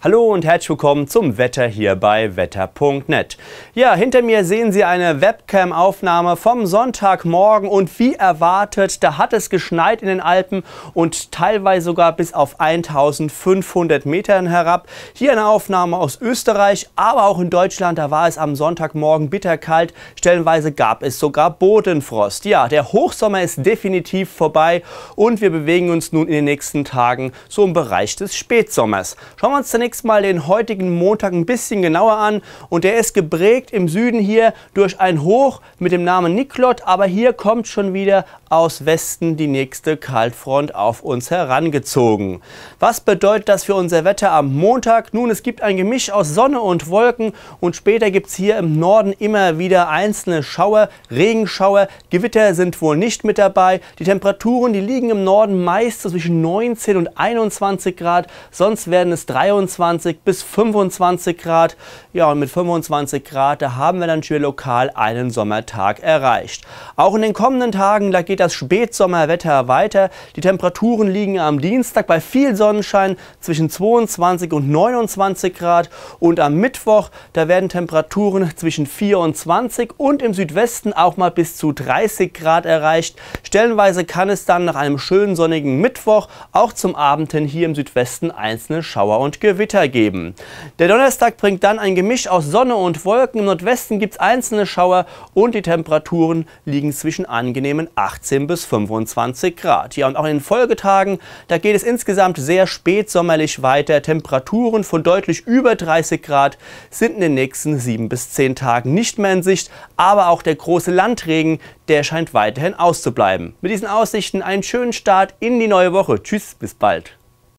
Hallo und herzlich willkommen zum Wetter hier bei wetter.net. Ja, hinter mir sehen Sie eine Webcam-Aufnahme vom Sonntagmorgen und wie erwartet, da hat es geschneit in den Alpen und teilweise sogar bis auf 1500 Metern herab. Hier eine Aufnahme aus Österreich, aber auch in Deutschland, da war es am Sonntagmorgen bitterkalt, stellenweise gab es sogar Bodenfrost. Ja, der Hochsommer ist definitiv vorbei und wir bewegen uns nun in den nächsten Tagen so im Bereich des Spätsommers. Schauen wir uns zunächst zunächst mal den heutigen Montag ein bisschen genauer an und der ist geprägt im Süden hier durch ein Hoch mit dem Namen Niklot, aber hier kommt schon wieder aus Westen die nächste Kaltfront auf uns herangezogen. Was bedeutet das für unser Wetter am Montag? Nun, es gibt ein Gemisch aus Sonne und Wolken und später gibt es hier im Norden immer wieder einzelne Schauer, Regenschauer, Gewitter sind wohl nicht mit dabei. Die Temperaturen, die liegen im Norden meist zwischen 19 und 21 Grad, sonst werden es 23 24 bis 25 Grad. Ja, und mit 25 Grad, da haben wir dann hier lokal einen Sommertag erreicht. Auch in den kommenden Tagen, da geht das Spätsommerwetter weiter. Die Temperaturen liegen am Dienstag bei viel Sonnenschein zwischen 22 und 29 Grad. Und am Mittwoch, da werden Temperaturen zwischen 24 und im Südwesten auch mal bis zu 30 Grad erreicht. Stellenweise kann es dann nach einem schönen sonnigen Mittwoch auch zum Abend hin hier im Südwesten einzelne Schauer und Gewitter Meter geben. Der Donnerstag bringt dann ein Gemisch aus Sonne und Wolken. Im Nordwesten gibt es einzelne Schauer und die Temperaturen liegen zwischen angenehmen 18 bis 25 Grad. Ja, und auch in den Folgetagen, da geht es insgesamt sehr spätsommerlich weiter. Temperaturen von deutlich über 30 Grad sind in den nächsten 7 bis 10 Tagen nicht mehr in Sicht, aber auch der große Landregen, der scheint weiterhin auszubleiben. Mit diesen Aussichten einen schönen Start in die neue Woche. Tschüss, bis bald.